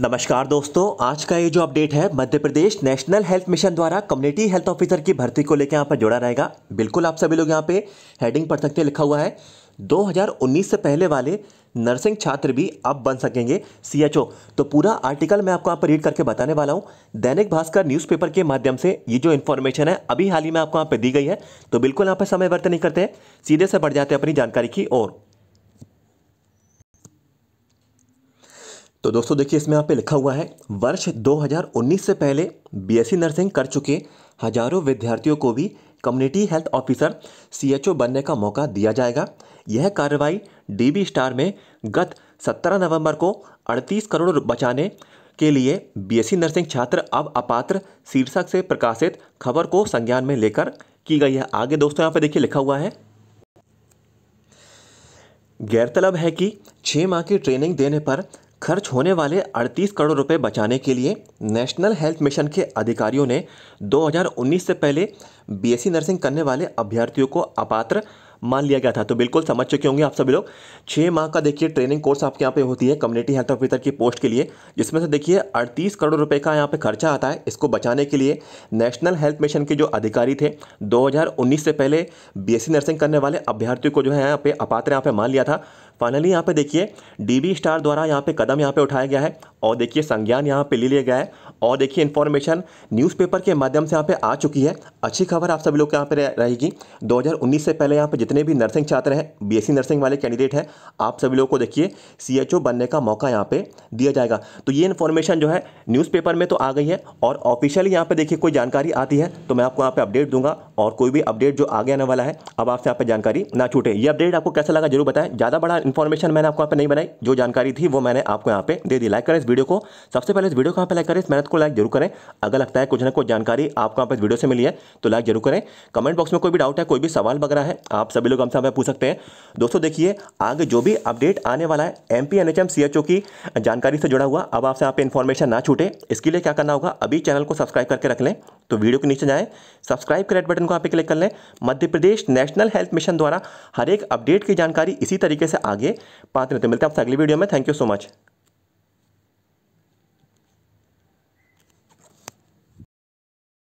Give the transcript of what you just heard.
नमस्कार दोस्तों आज का ये जो अपडेट है Madhya Pradesh national health mission द्वारा कम्युनिटी हेल्थ ऑफिसर की भर्ती को लेकर यहाँ पर जोड़ा रहेगा बिल्कुल आप सभी लोग यहाँ पे हेडिंग पढ़ सकते हैं लिखा हुआ है 2019 से पहले वाले नर्सिंग छात्र भी अब बन सकेंगे सीएचओ तो पूरा आर्टिकल मैं आपको यहाँ पर रीड करके बताने वाला हूँ दैनिक भास्कर न्यूज़पेपर के माध्यम से ये जो इन्फॉर्मेशन है अभी हाल ही में आपको यहाँ पर दी गई है तो बिल्कुल यहाँ पर समय व्यर्थ नहीं करते सीधे से बढ़ जाते हैं अपनी जानकारी की ओर तो दोस्तों देखिए इसमें यहाँ पे लिखा हुआ है वर्ष 2019 से पहले बीएससी नर्सिंग कर चुके हजारों विद्यार्थियों को भी कम्युनिटी हेल्थ ऑफिसर सीएचओ बनने का मौका दिया जाएगा यह कार्रवाई डीबी स्टार में गत 17 नवंबर को 38 करोड़ बचाने के लिए बीएससी नर्सिंग छात्र अब अपात्र शीर्षक से प्रकाशित खबर को संज्ञान में लेकर की गई है आगे दोस्तों यहाँ पे देखिए लिखा हुआ है गैरतलब है कि छः माह की ट्रेनिंग देने पर खर्च होने वाले 38 करोड़ रुपए बचाने के लिए नेशनल हेल्थ मिशन के अधिकारियों ने 2019 से पहले बीएससी नर्सिंग करने वाले अभ्यर्थियों को अपात्र मान लिया गया था तो बिल्कुल समझ चुके होंगे आप सभी लोग छः माह का देखिए ट्रेनिंग कोर्स आपके यहाँ पे होती है कम्युनिटी हेल्थ ऑफिसर की पोस्ट के लिए जिसमें से देखिए अड़तीस करोड़ रुपये का यहाँ पे खर्चा आता है इसको बचाने के लिए नेशनल हेल्थ मिशन के जो अधिकारी थे दो से पहले बी नर्सिंग करने वाले अभ्यर्थियों को जो है यहाँ पे अपात्र यहाँ पे मान लिया था फाइनली यहाँ पे देखिए बी स्टार द्वारा यहाँ पे कदम यहाँ पे उठाया गया है और देखिए संज्ञान यहाँ पे ले लिया गया है और देखिए इन्फॉर्मेशन न्यूज़पेपर के माध्यम से यहाँ पे आ चुकी है अच्छी खबर आप सभी लोग के यहाँ पे रहेगी 2019 से पहले यहाँ पे जितने भी नर्सिंग छात्र हैं बीएससी नर्सिंग वाले कैंडिडेट हैं आप सभी लोग को देखिए सीएचओ बनने का मौका यहाँ पे दिया जाएगा तो ये इन्फॉर्मेशन जो है न्यूज़पेपर में तो आ गई है और ऑफिशियली यहाँ पर देखिए कोई जानकारी आती है तो मैं आपको यहाँ पर अपडेट दूंगा और कोई भी अपडेट जो आगे आने वाला है अब आपसे यहाँ पर जानकारी ना छूटे ये अपडेट आपको कैसा लगा जरूर बताएं ज़्यादा बड़ा इन्फॉर्मेशन मैंने आपको यहाँ पर नहीं बनाई जो जानकारी थी वो मैंने आपको यहाँ पे दे दी लाइक करें इस वीडियो को सबसे पहले इस वीडियो को यहाँ पर लाइक करें इस मेहनत को लाइक जरूर करें अगर लगता है कुछ ना कुछ जानकारी आपको यहाँ पर इस वीडियो से मिली है तो लाइक जरूर करें कमेंट बॉक्स में कोई भी डाउट है कोई भी सवाल वगैरह है आप सभी लोग हमसे यहाँ पूछ सकते हैं दोस्तों देखिए आगे जो भी अपडेट आने वाला है एम पी की जानकारी से जुड़ा हुआ अब आपसे यहाँ पर इन्फॉर्मेशन ना छूटे इसके लिए क्या करना होगा अभी चैनल को सब्सक्राइब करके रख लें तो वीडियो के नीचे जाएँ सब्सक्राइब करेट बटन बटन को यहाँ पे क्लिक कर लें Madhya Pradesh national health mission द्वारा हर एक अपडेट की जानकारी इसी तरीके से आगे पाते रहते मिलते हैं आपसे अगली वीडियो में थैंक यू सो मच